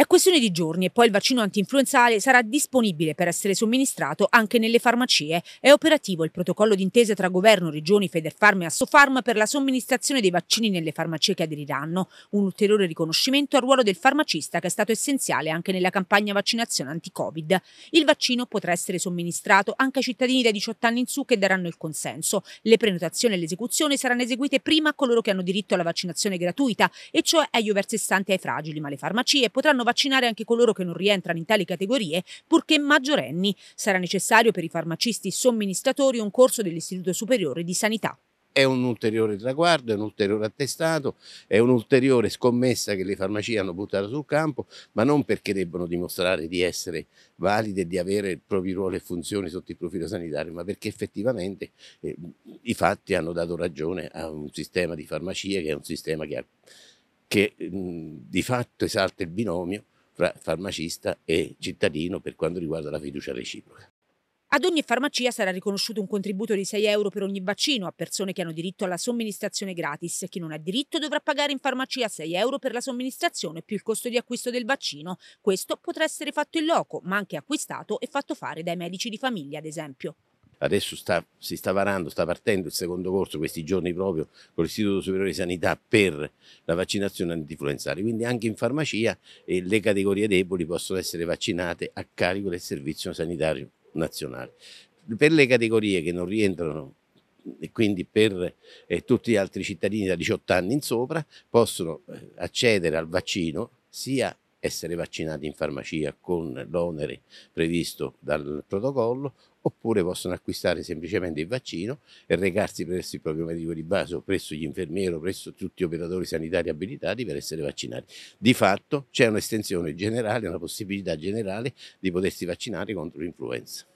È questione di giorni e poi il vaccino antinfluenzale sarà disponibile per essere somministrato anche nelle farmacie. È operativo il protocollo d'intesa tra governo, regioni, Federfarm e Assofarm per la somministrazione dei vaccini nelle farmacie che aderiranno. Un ulteriore riconoscimento al ruolo del farmacista che è stato essenziale anche nella campagna vaccinazione anti-Covid. Il vaccino potrà essere somministrato anche ai cittadini dai 18 anni in su che daranno il consenso. Le prenotazioni e l'esecuzione saranno eseguite prima a coloro che hanno diritto alla vaccinazione gratuita, e cioè agli over 60 e ai fragili, ma le farmacie potranno vaccinare anche coloro che non rientrano in tali categorie, purché maggiorenni. Sarà necessario per i farmacisti somministratori un corso dell'Istituto Superiore di Sanità. È un ulteriore traguardo, è un ulteriore attestato, è un'ulteriore scommessa che le farmacie hanno buttato sul campo, ma non perché debbono dimostrare di essere valide, di avere propri ruoli e funzioni sotto il profilo sanitario, ma perché effettivamente eh, i fatti hanno dato ragione a un sistema di farmacie che è un sistema che ha che di fatto esalta il binomio fra farmacista e cittadino per quanto riguarda la fiducia reciproca. Ad ogni farmacia sarà riconosciuto un contributo di 6 euro per ogni vaccino a persone che hanno diritto alla somministrazione gratis. Chi non ha diritto dovrà pagare in farmacia 6 euro per la somministrazione più il costo di acquisto del vaccino. Questo potrà essere fatto in loco, ma anche acquistato e fatto fare dai medici di famiglia, ad esempio adesso sta, si sta varando, sta partendo il secondo corso questi giorni proprio con l'Istituto Superiore di Sanità per la vaccinazione antinfluenzale, quindi anche in farmacia eh, le categorie deboli possono essere vaccinate a carico del Servizio Sanitario Nazionale. Per le categorie che non rientrano e quindi per eh, tutti gli altri cittadini da 18 anni in sopra possono eh, accedere al vaccino sia essere vaccinati in farmacia con l'onere previsto dal protocollo, oppure possono acquistare semplicemente il vaccino e recarsi presso il proprio medico di base o presso gli infermieri o presso tutti gli operatori sanitari abilitati per essere vaccinati. Di fatto c'è un'estensione generale, una possibilità generale di potersi vaccinare contro l'influenza.